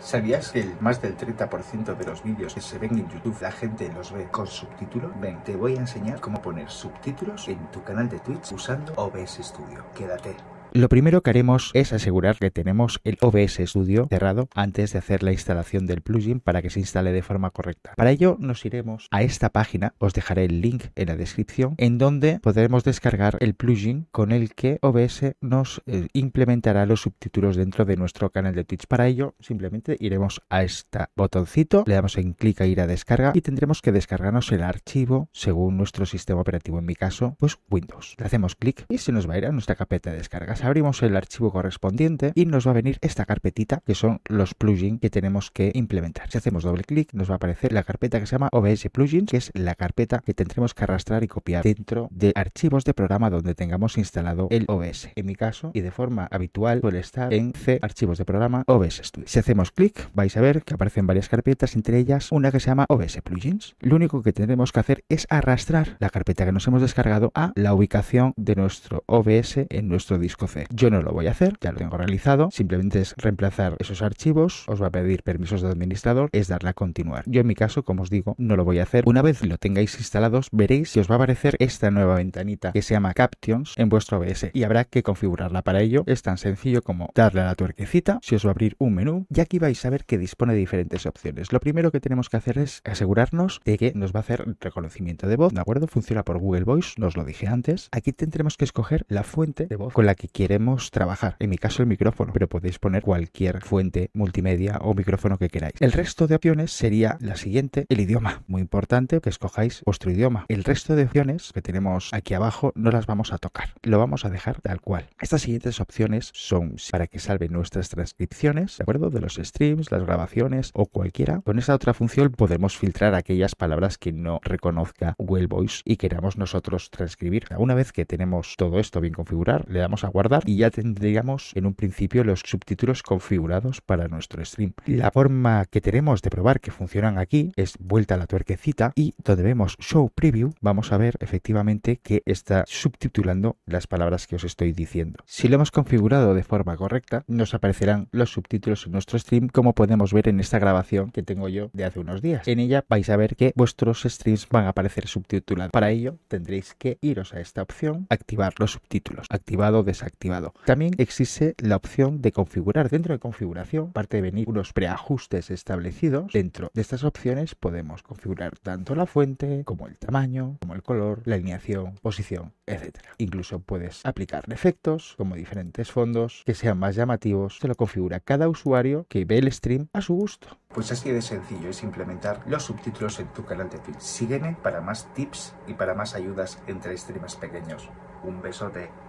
¿Sabías que el más del 30% de los vídeos que se ven en YouTube la gente los ve con subtítulos? Ven, te voy a enseñar cómo poner subtítulos en tu canal de Twitch usando OBS Studio. Quédate. Lo primero que haremos es asegurar que tenemos el OBS Studio cerrado antes de hacer la instalación del plugin para que se instale de forma correcta. Para ello nos iremos a esta página, os dejaré el link en la descripción, en donde podremos descargar el plugin con el que OBS nos eh, implementará los subtítulos dentro de nuestro canal de Twitch. Para ello simplemente iremos a este botoncito, le damos en clic a ir a descarga y tendremos que descargarnos el archivo según nuestro sistema operativo, en mi caso, pues Windows. Le hacemos clic y se nos va a ir a nuestra carpeta de descargas abrimos el archivo correspondiente y nos va a venir esta carpetita que son los plugins que tenemos que implementar. Si hacemos doble clic nos va a aparecer la carpeta que se llama OBS Plugins, que es la carpeta que tendremos que arrastrar y copiar dentro de archivos de programa donde tengamos instalado el OBS. En mi caso y de forma habitual suele estar en C archivos de programa OBS Studio. Si hacemos clic vais a ver que aparecen varias carpetas, entre ellas una que se llama OBS Plugins. Lo único que tenemos que hacer es arrastrar la carpeta que nos hemos descargado a la ubicación de nuestro OBS en nuestro disco yo no lo voy a hacer, ya lo tengo realizado, simplemente es reemplazar esos archivos, os va a pedir permisos de administrador, es darle a continuar. Yo en mi caso, como os digo, no lo voy a hacer. Una vez lo tengáis instalados, veréis si os va a aparecer esta nueva ventanita que se llama Captions en vuestro OBS y habrá que configurarla. Para ello es tan sencillo como darle a la tuerquecita, si os va a abrir un menú y aquí vais a ver que dispone de diferentes opciones. Lo primero que tenemos que hacer es asegurarnos de que nos va a hacer reconocimiento de voz, ¿de acuerdo? Funciona por Google Voice, nos lo dije antes. Aquí tendremos que escoger la fuente de voz con la que queremos trabajar. En mi caso el micrófono, pero podéis poner cualquier fuente multimedia o micrófono que queráis. El resto de opciones sería la siguiente, el idioma. Muy importante que escojáis vuestro idioma. El resto de opciones que tenemos aquí abajo no las vamos a tocar, lo vamos a dejar tal cual. Estas siguientes opciones son para que salven nuestras transcripciones, ¿de acuerdo? De los streams, las grabaciones o cualquiera. Con esa otra función podemos filtrar aquellas palabras que no reconozca well Voice y queramos nosotros transcribir. Una vez que tenemos todo esto bien configurado le damos a guardar y ya tendríamos en un principio los subtítulos configurados para nuestro stream. La forma que tenemos de probar que funcionan aquí es vuelta a la tuerquecita y donde vemos Show Preview vamos a ver efectivamente que está subtitulando las palabras que os estoy diciendo. Si lo hemos configurado de forma correcta, nos aparecerán los subtítulos en nuestro stream como podemos ver en esta grabación que tengo yo de hace unos días. En ella vais a ver que vuestros streams van a aparecer subtitulados. Para ello tendréis que iros a esta opción, activar los subtítulos, activado o desactivado también existe la opción de configurar. Dentro de configuración, parte de venir unos preajustes establecidos, dentro de estas opciones podemos configurar tanto la fuente como el tamaño, como el color, la alineación, posición, etc. Incluso puedes aplicar efectos como diferentes fondos que sean más llamativos. Se lo configura cada usuario que ve el stream a su gusto. Pues así de sencillo es implementar los subtítulos en tu canal de Twitch. Sígueme para más tips y para más ayudas entre streamers pequeños. Un besote.